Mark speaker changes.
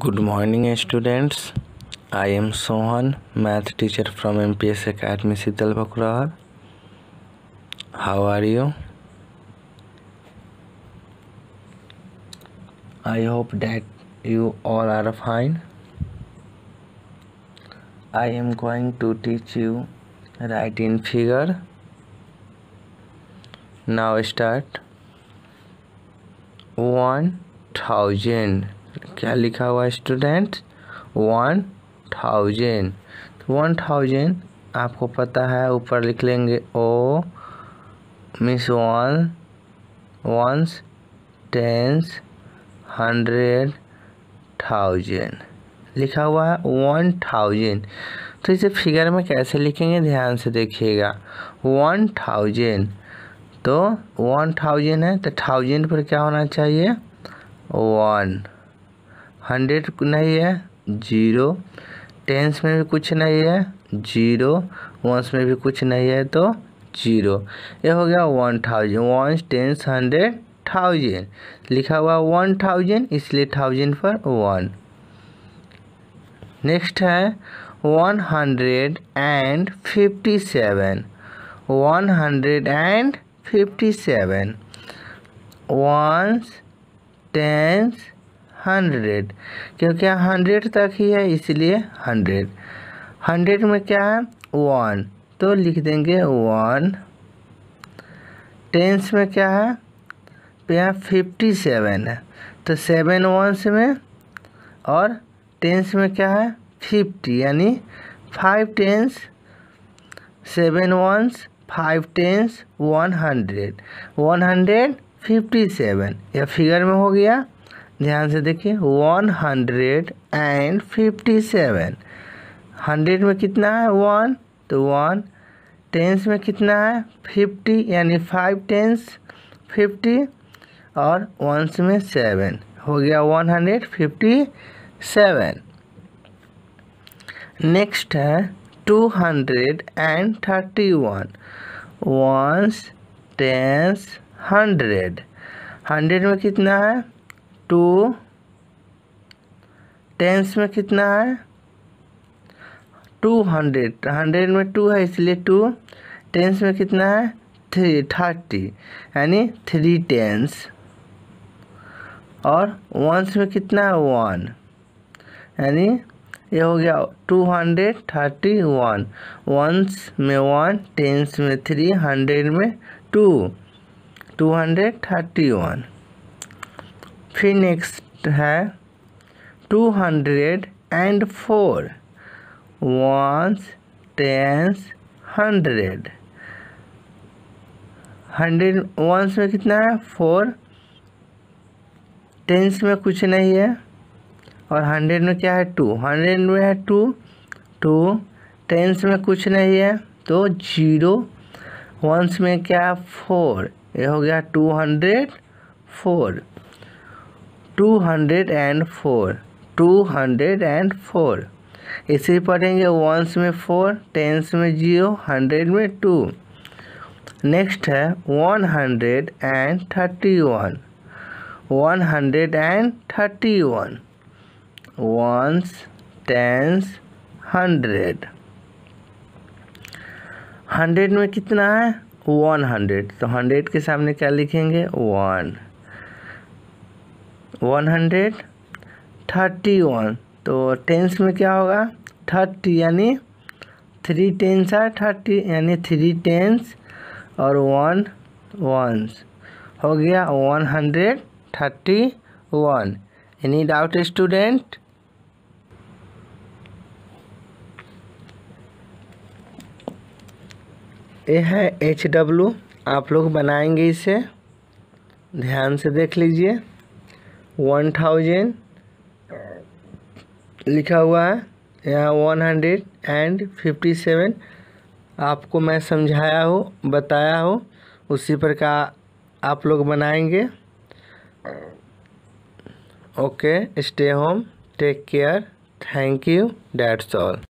Speaker 1: Good morning students. I am Sohan, math teacher from MPS Academy Siddhal Bakurahar. How are you? I hope that you all are fine. I am going to teach you writing figure. Now start. One thousand. क्या लिखा हुआ है student one thousand तो one thousand आपको पता है ऊपर लिख लेंगे ओ मिस one ones tens hundred thousand लिखा हुआ है वन थाउजेंड तो इसे फिगर में कैसे लिखेंगे ध्यान से देखिएगा वन थाउजेंड तो वन थाउजेंड है तो थाउजेंड पर क्या होना चाहिए वन हंड्रेड नहीं है जीरो टेंस में भी कुछ नहीं है जीरो वंस में भी कुछ नहीं है तो जीरो ये हो गया one thousand ones tens hundred thousand लिखा हुआ वन थाउजेंड इसलिए थाउजेंड पर वन नेक्स्ट है one hundred and fifty seven one hundred and fifty seven ones tens hundred क्योंकि यहाँ हंड्रेड तक ही है इसलिए हंड्रेड हंड्रेड में क्या है वन तो लिख देंगे वन टेंस में क्या है तो यहाँ फिफ्टी सेवन है तो सेवन वंस में और टेंस में क्या है फिफ्टी यानी five tens seven ones five tens one hundred one hundred fifty seven यह फिगर में हो गया ध्यान से देखिए one hundred and fifty seven hundred में कितना है वन तो वन टेंस में कितना है फिफ्टी यानी फाइव टेंस फिफ्टी और वंस में सेवन हो गया one hundred fifty seven next है two hundred and thirty one ones tens hundred hundred में कितना है टू टेंस में कितना है टू हंड्रेड हंड्रेड में टू है इसलिए टू टेंस में कितना है थ्री थर्टी यानी थ्री टेंस और वंस में कितना है वन यानी ये हो गया two hundred thirty one ones में वन टेंस में थ्री हंड्रेड में two two hundred thirty one फिर नेक्स्ट है two hundred and four ones tens hundred hundred ones में कितना है फोर टेंस में कुछ नहीं है और हंड्रेड में क्या है टू हंड्रेड में है टू टू टेंस में कुछ नहीं है तो जीरो वंस में क्या है फोर ये हो गया two hundred four two hundred and four two hundred and four इसे पढ़ेंगे वंस में फोर टेंस में जीरो हंड्रेड में टू नेक्स्ट है one hundred and thirty one one hundred and thirty one ones tens hundred hundred में कितना है one hundred तो हंड्रेड के सामने क्या लिखेंगे one one hundred thirty one तो टेंस में क्या होगा थर्टी यानी थ्री टेंस है थर्टी यानी थ्री टेंस और वन वंस हो गया one hundred thirty one any doubt student ये है एच डब्लू आप लोग बनाएंगे इसे ध्यान से देख लीजिए वन थाउजेंड लिखा हुआ है यहाँ one hundred and fifty seven आपको मैं समझाया हो बताया हो उसी पर का आप लोग बनाएंगे okay stay home take care thank you that's all